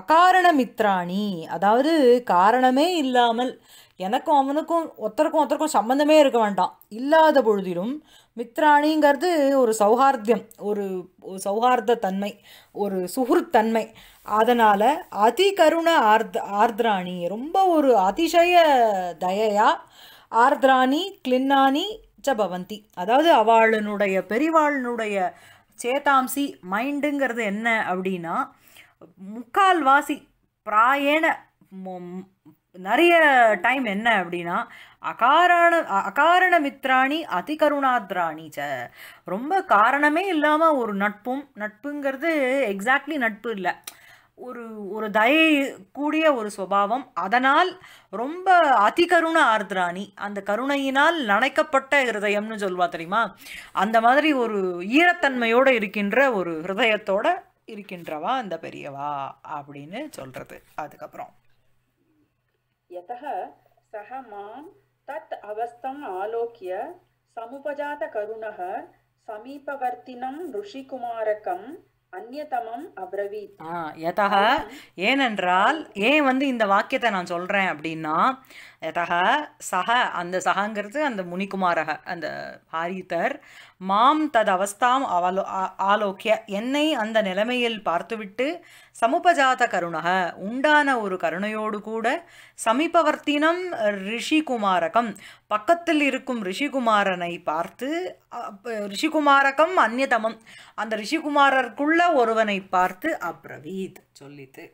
S1: அகாரணமித்ராணி அதாவது காரணமே இல்லாமல் எனக்கும் அவனுக்கும் ஒருத்தருக்கும் ஒருத்தருக்கும் சம்மந்தமே இருக்க வேண்டாம் இல்லாத பொழுதிலும் மித்ராணிங்கிறது ஒரு சௌஹார்த்தியம் ஒரு சௌஹார்த தன்மை ஒரு சுகுருத்தன்மை அதனால் அதி கருண ஆர்த் ஆர்திராணி ரொம்ப ஒரு அதிசய தயையா ஆர்திராணி கிளின்னாணி ச பவந்தி அதாவது அவளுடைய பெரிவாளனுடைய சேதாம்சி மைண்டுங்கிறது என்ன அப்படின்னா முக்கால்வாசி பிராயண நிறைய டைம் என்ன அப்படின்னா அகாரண அகாரண மித்ராணி அதிகருணாத்ராணி ச ரொம்ப காரணமே இல்லாமல் ஒரு நட்பும் நட்புங்கிறது எக்ஸாக்ட்லி நட்பு இல்லை ஒரு ஒரு தயை கூடிய ஒரு சுபாவம் அதனால் ரொம்ப அதிகருண ஆர்திராணி அந்த கருணையினால் நனைக்கப்பட்ட ஹிருதயம்னு சொல்வா தெரியுமா அந்த மாதிரி ஒரு ஈரத்தன்மையோடு இருக்கின்ற ஒரு ஹிருதயத்தோடு இருக்கின்றவா அந்த பெரியவா அப்படின்னு சொல்கிறது அதுக்கப்புறம்
S2: यतः सः मां तत् अवस्थम् आलोक्य समुपजातकरुणः சமீபவர்த்தினம் ருஷிகுமாரகம் அந்நியதமம் அப்ரவீத்
S1: யதக ஏனென்றால் ஏன் வந்து இந்த வாக்கியத்தை நான் சொல்கிறேன் அப்படின்னா யதக சக அந்த சகங்கிறது அந்த முனிகுமாரக அந்த ஹாரிதர் மாம் தத் அவஸ்தாம் அவலோ ஆலோக்கிய என்னை அந்த நிலைமையில் பார்த்துவிட்டு சமுபஜாத கருணக உண்டான ஒரு கருணையோடு கூட சமீபவர்த்தினம் ரிஷிகுமாரகம் பக்கத்தில் இருக்கும் ரிஷிகுமாரனை பார்த்து ரிஷிகுமாரகம் அந்நியதமம் அந்த ரிஷிகுமாரருக்குள்ள ஒருவனை பார்த்து அப்ரவீத் சொல்லித்து